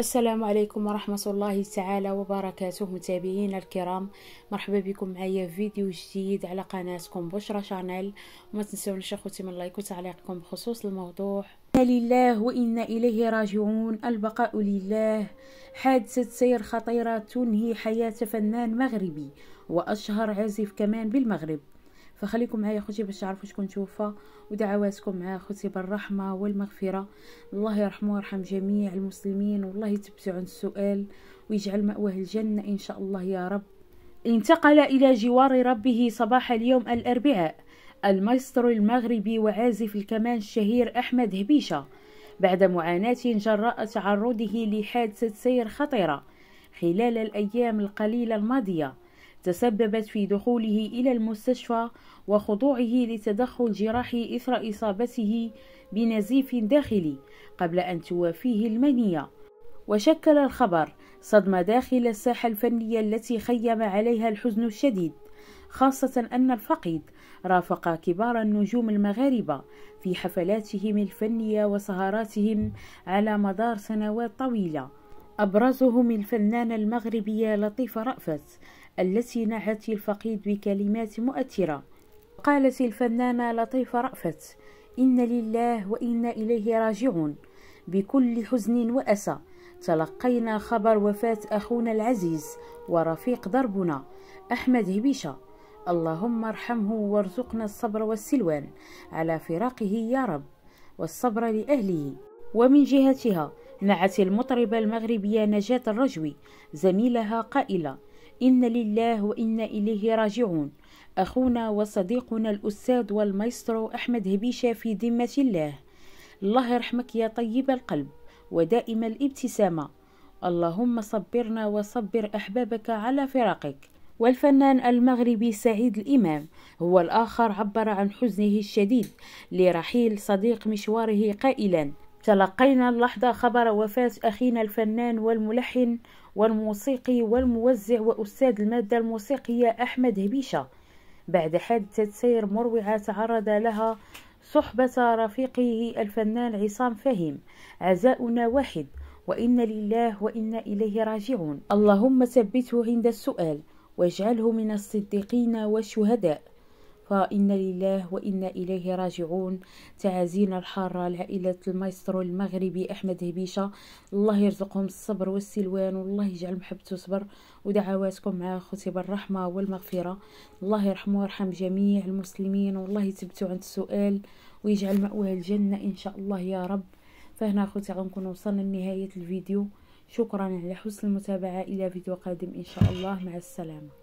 السلام عليكم ورحمة الله تعالى وبركاته متابعينا الكرام مرحبا بكم معايا في فيديو جديد على قناتكم بشرى شانيل وما تنسونيش اخوتي من لايك وتعليقكم بخصوص الموضوع إنا لله وإنا إليه راجعون البقاء لله حادثة سير خطيرة تنهي حياة فنان مغربي وأشهر عازف كمان بالمغرب فخليكم معايا خوتي باش تعرفوا شكون توفى ودعواتكم مع خوتي بالرحمه والمغفره الله يرحمه ويرحم جميع المسلمين والله يتبتع عن السؤال ويجعل مأواه الجنه ان شاء الله يا رب انتقل الى جوار ربه صباح اليوم الاربعاء المايسترو المغربي وعازف الكمان الشهير احمد هبيشه بعد معاناه جراء تعرضه لحادثه سير خطيره خلال الايام القليله الماضيه تسببت في دخوله إلى المستشفى وخضوعه لتدخل جراحي إثر إصابته بنزيف داخلي قبل أن توافيه المنية وشكل الخبر صدمة داخل الساحة الفنية التي خيم عليها الحزن الشديد خاصة أن الفقيد رافق كبار النجوم المغاربة في حفلاتهم الفنية وسهراتهم على مدار سنوات طويلة أبرزهم الفنانة المغربية لطيفة رأفت التي نعت الفقيد بكلمات مؤثرة قالت الفنانة لطيفة رأفت إن لله وإنا إليه راجعون بكل حزن وأسى تلقينا خبر وفاة أخونا العزيز ورفيق دربنا أحمد هبيشة اللهم ارحمه وارزقنا الصبر والسلوان على فراقه يا رب والصبر لأهله ومن جهتها نعت المطربة المغربية نجاة الرجوي زميلها قائلة إن لله وإنا إليه راجعون أخونا وصديقنا الأستاذ والمايسترو أحمد هبيشة في ذمة الله الله يرحمك يا طيب القلب ودائم الابتسامة اللهم صبرنا وصبر أحبابك على فراقك والفنان المغربي سعيد الإمام هو الآخر عبر عن حزنه الشديد لرحيل صديق مشواره قائلا تلقينا اللحظة خبر وفاة أخينا الفنان والملحن والموسيقي والموزع وأستاذ المادة الموسيقية أحمد هبيشة بعد حادثة سير مروعة تعرض لها صحبة رفيقه الفنان عصام فهيم عزاؤنا واحد وإن لله وإنا إليه راجعون اللهم ثبته عند السؤال واجعله من الصديقين والشهداء فإن لله وإنا إليه راجعون تعازينا الحارة لعائلة المايسترو المغربي أحمد هبيشة الله يرزقهم الصبر والسلوان والله يجعل محبته صبر ودعواتكم مع خوتي بالرحمة والمغفرة الله يرحمه ويرحم جميع المسلمين والله يثبتوا عند السؤال ويجعل مأواه الجنة إن شاء الله يا رب فهنا أخوتي غنكون وصلنا لنهاية الفيديو شكرا على حسن المتابعة إلى فيديو قادم إن شاء الله مع السلامة